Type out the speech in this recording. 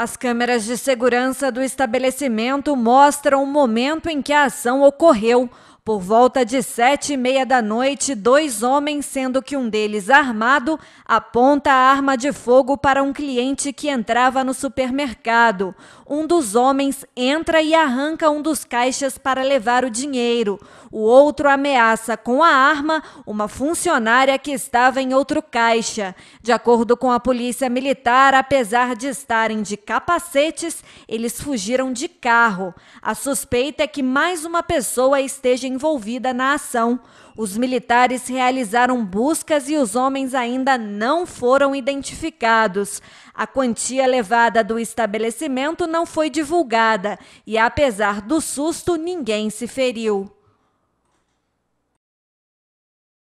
As câmeras de segurança do estabelecimento mostram o momento em que a ação ocorreu. Por volta de sete e meia da noite, dois homens, sendo que um deles armado, aponta a arma de fogo para um cliente que entrava no supermercado. Um dos homens entra e arranca um dos caixas para levar o dinheiro. O outro ameaça com a arma uma funcionária que estava em outro caixa. De acordo com a polícia militar, apesar de estarem de capacetes, eles fugiram de carro. A suspeita é que mais uma pessoa esteja em envolvida na ação. Os militares realizaram buscas e os homens ainda não foram identificados. A quantia levada do estabelecimento não foi divulgada e, apesar do susto, ninguém se feriu.